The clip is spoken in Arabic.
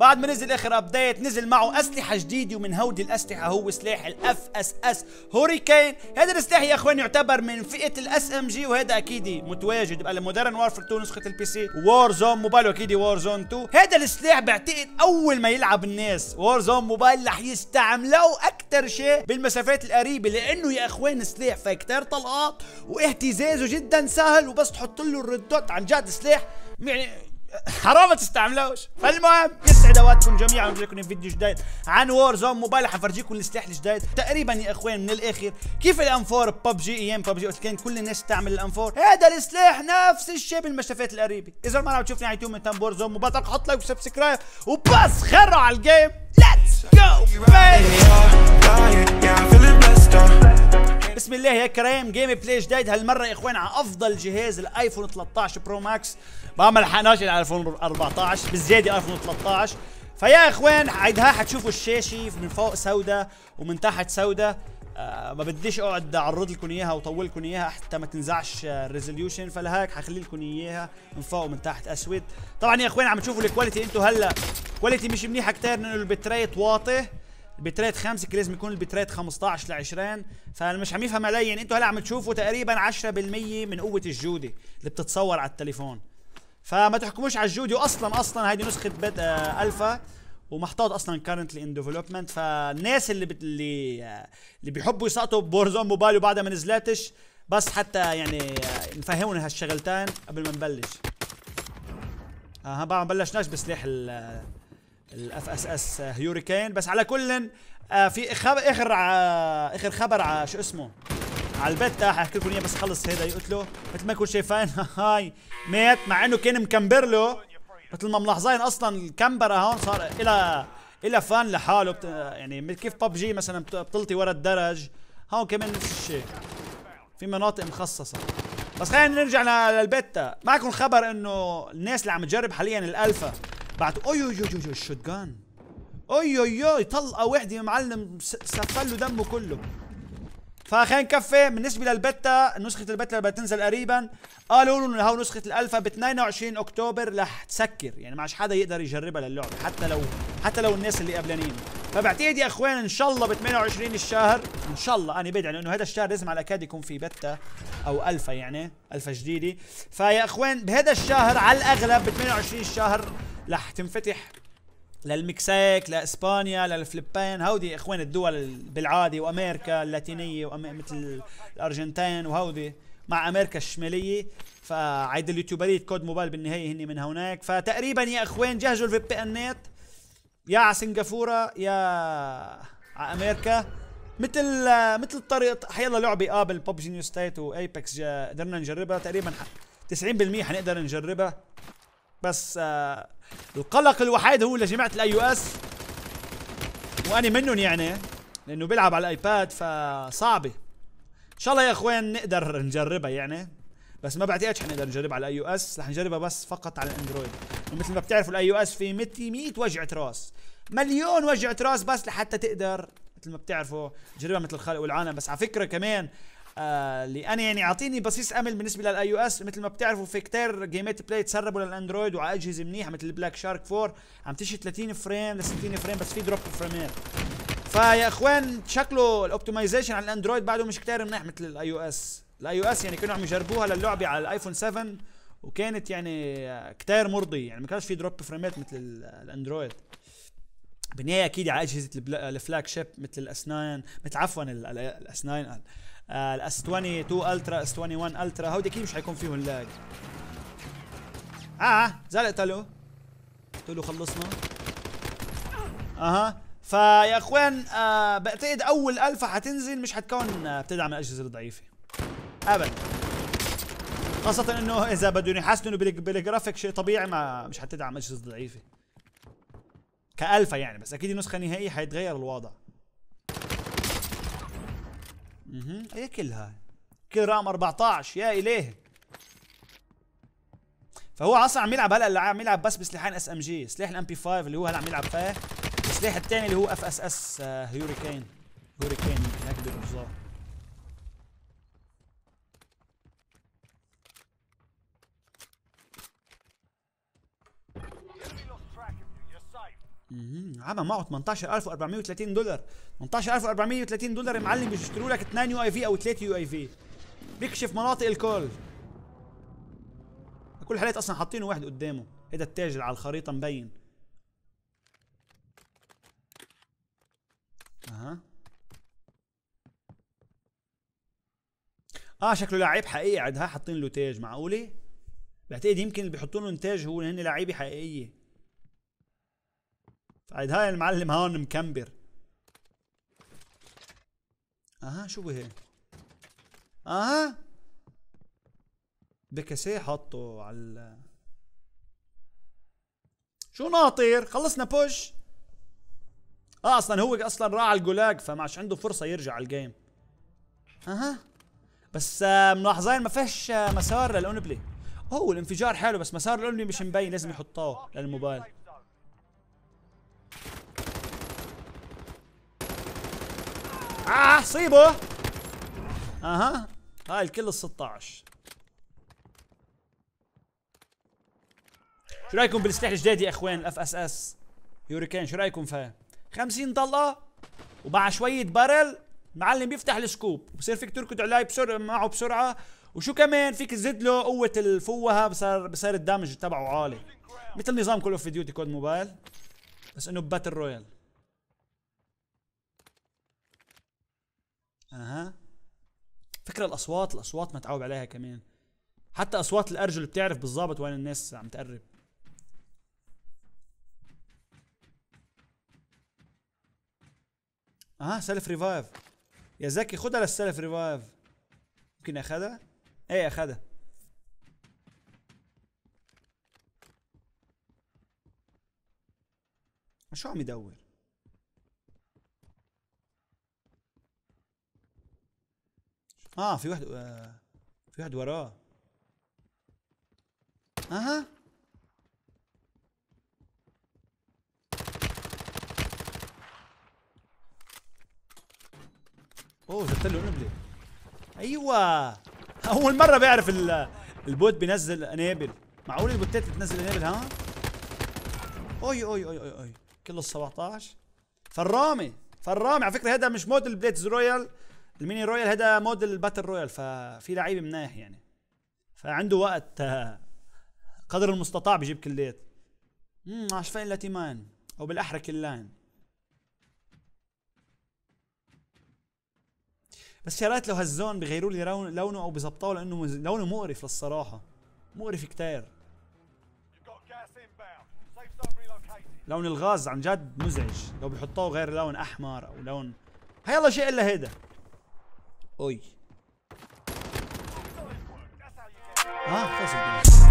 بعد ما نزل اخر ابديت نزل معه اسلحه جديده ومن هودي الاسلحه هو سلاح الاف اس اس هوريكين هذا السلاح يا اخوان يعتبر من فئه الاس ام جي وهذا اكيد متواجد بقى مودرن وارفر 2 نسخه البي سي وور زون موبايل واكيد وور زون 2 هذا السلاح بعتقد اول ما يلعب الناس وور زون موبايل رح يستعملوه اكثر شيء بالمسافات القريبه لانه يا اخوان سلاح في كثير طلقات واهتزازه جدا سهل وبس تحط له الردوت عن جد سلاح يعني حرام ما تستعملوش فالمهم يسعد اوقاتكم جميعا ونجيكم فيديو جديد عن وور زون موبايل حفرجيكم السلاح الجديد تقريبا يا اخوان من الاخر كيف الانفور ببجي ايام ببجي كان كل الناس تعمل الانفور هذا السلاح نفس الشيء بالمشافات القريبه اذا ما عم تشوفني على يوتيوب من تم وور زون مبادرك حط لايك وسبسكرايب وبس خروا على الجيم ليتس جو بيبي بسم الله يا كريم جيم بلاي جديد هالمره يا اخوان على افضل جهاز الايفون 13 برو ماكس بقى ما لحقناش الايفون 14 بالزياده ايفون 13 فيا اخوان عيدها حتشوفوا الشاشه من فوق سوداء ومن تحت سوداء آه، ما بديش اقعد اعرض لكم اياها واطول لكم اياها حتى ما تنزعش الريزوليوشن فلهيك حخلي لكم اياها من فوق ومن تحت اسود طبعا يا اخوان عم تشوفوا الكواليتي انتم هلا كواليتي مش منيحه كثير لانه البتريت واطي بتريت 5 لازم يكون البتريت 15 ل 20 فمش عم يفهم علي يعني انتوا هلا عم تشوفوا تقريبا 10% من قوه الجوده اللي بتتصور على التليفون فما تحكموش على الجودي اصلا اصلا هيدي نسخه بيت آه الفا ومحطوط اصلا كارنتلي ان ديفلوبمنت فالناس اللي بت... اللي آه، اللي بيحبوا يسقطوا بورزون موبايل وبعدها ما نزلتش بس حتى يعني آه، نفهمهم هالشغلتين قبل ما نبلش آه بعد ما بلشناش بسلاح ال آه، الاف اس اس هيوريكين بس على كل آه، في اخر آه، اخر خبر على آه، شو اسمه على البتا احكي لكم اياه بس خلص هيدا يقتله مثل ما كنت شايفين هاي مات مع انه كان مكمبر له مثل ما ملاحظين اصلا الكمبره هون صار الى الى فان لحاله يعني كيف ببجي مثلا بتلطي ورا الدرج هون كمان نفس الشيء في مناطق مخصصه بس خلينا نرجع للبتا معكم خبر انه الناس اللي عم تجرب حاليا الالفا بعت اوي اوي اوي الشوت جان اوي اوي اوي طلقه وحده يا معلم سفل له دمه كله فخلينا نكفي بالنسبه للبتا نسخه البتا اللي بتنزل قريبا قالوا لهم انه نسخه الالفا ب 22 اكتوبر رح تسكر يعني ما عادش حدا يقدر يجربها للعبه حتى لو حتى لو الناس اللي قبلانين فبعتقد يا اخوان ان شاء الله ب 28 الشهر ان شاء الله انا بدعي لانه هذا الشهر لازم على الاكاد يكون في بتا او الفا يعني الفا جديده فيا اخوان بهذا الشهر على الاغلب ب 28 الشهر رح تنفتح للمكسيك لاسبانيا للفلبين هودي اخوان الدول بالعاده وامريكا اللاتينيه وأم... مثل الارجنتين وهودي مع امريكا الشماليه فعيد اليوتيوبريه كود موبايل بالنهايه هني من هناك فتقريبا يا اخوان جهزوا الفي بي انات يا على سنغافوره يا على امريكا مثل مثل الطريقه حيلا لعبه اه بالببجي نيو ستيت وايبكس قدرنا نجربها تقريبا 90% حنقدر نجربها بس آه القلق الوحيد هو لجماعه الاي يو اس واني منهم يعني لانه بيلعب على الايباد فصعبه ان شاء الله يا اخوان نقدر نجربها يعني بس ما بعتقدش حنقدر نجربها على الاي يو اس رح نجربها بس فقط على الاندرويد ومثل ما بتعرفوا الاي يو اس في 100 100 وجعه راس مليون وجعه راس بس لحتى تقدر مثل ما بتعرفوا تجربها مثل الخلق والعالم بس على فكره كمان آه انا يعني اعطيني بصيص امل بالنسبه للاي او اس مثل ما بتعرفوا في كتير جيمات بلاي تسربوا للاندرويد وعلى اجهزه منيحه مثل بلاك شارك 4 عم تشي 30 فريم ل 60 فريم بس في دروب فريمات فيا اخوان شكله الاوبتمايزيشن على الاندرويد بعده مش كتير منيح مثل الاي او اس الاي او اس يعني كانوا عم يجربوها للعبه على الايفون 7 وكانت يعني كتير مرضي يعني ما كانش في دروب فريمات مثل الاندرويد بالنهايه اكيد على اجهزه الفلاج شيب مثل الاس 9 مثل عفوا الاس 9 آه، الاس 22 الترا اس 21 الترا هودي اكيد مش حيكون فيهم لاج اه زلق تلو تلو خلصنا اها فيا اخوان آه بعتقد اول الفا حتنزل مش حتكون آه بتدعم الاجهزه الضعيفه ابدا خاصة انه اذا بدهم يحسنوا بالجرافيك شيء طبيعي ما مش حتدعم اجهزة ضعيفة كالفا يعني بس اكيد النسخة النهائية حيتغير الوضع اها هي كلها كرام 14 يا اله فهو اصلا عم يلعب هلا عم يلعب بس بسلاحين اس ام جي سلاح الام بي 5 اللي هو هلا عم يلعب فيه السلاح الثاني اللي هو اف اس اس هيوريكين هيوريكين هيك بيرمزوه عمى معه 18430 دولار 18430 دولار يا معلم بيشتروا لك 2 يو اي في او 3 يو اي في بيكشف مناطق الكل كل حالات اصلا حاطينه واحد قدامه هيدا إيه التاجر على الخريطه مبين اها اه شكله لعيب حقيقي عاد ها حاطين له تاج معقوله بعتقد يمكن اللي بيحطوا له تاج هو هن لعيبه حقيقيه عاد هاي المعلم هون مكمبر اها شو بهي اها بكاسيه حطوا على شو ناطر خلصنا بوش اه اصلا هو اصلا راح على الجولاج فمعش عنده فرصه يرجع على الجيم اها بس آه، ملاحظين ما فيش آه، مسار للاونبلي هو الانفجار حلو بس مسار الاونبلي مش مبين لازم يحطوه للموبايل اه صيبه اها هاي الكل ال 16 شو رايكم بالسلاح الجديد يا اخوان الاف اس اس هيوريكان شو رايكم فيه 50 طلقه ومع شويه بارل معلم بيفتح السكوب بصير فيك تركض عليه بسرعه معه بسرعه وشو كمان فيك تزيد له قوه الفوهه بصير بصير الدمج تبعه عالي مثل نظام كول اوف ديوتي كود موبايل بس انه باتل رويال فكره الاصوات الاصوات متعوب عليها كمان حتى اصوات الارجل بتعرف بالضبط وين الناس عم تقرب اه سيلف ريفايف يا زكي خدها للسيلف ريفايف يمكن اخدها ايه اخدها شو عم يدور اه في واحد آه في واحد وراه اها اوه جبت له نبلة ايوه اول مره بيعرف البوت بينزل انابل معقول البوتات بتنزل انابل ها اوي اوي اوي اوي, كله ال 17 فرامه فرامه على فكره هذا مش مود البليتز رويال الميني رويال هذا موديل باتل رويال ففي لعيبه مناح يعني فعنده وقت آه، قدر المستطاع بجيب كليات امم عشفين لتيمان او بالاحرى كلان بس يا ريت لو هالزون بغيروا لي لونه او بظبطوه لانه لونه مقرف للصراحه مقرف كتير لون الغاز عن جد مزعج لو بحطوه غير لون احمر او لون هيلا شيء الا هيدا hoy. Ah, fácil.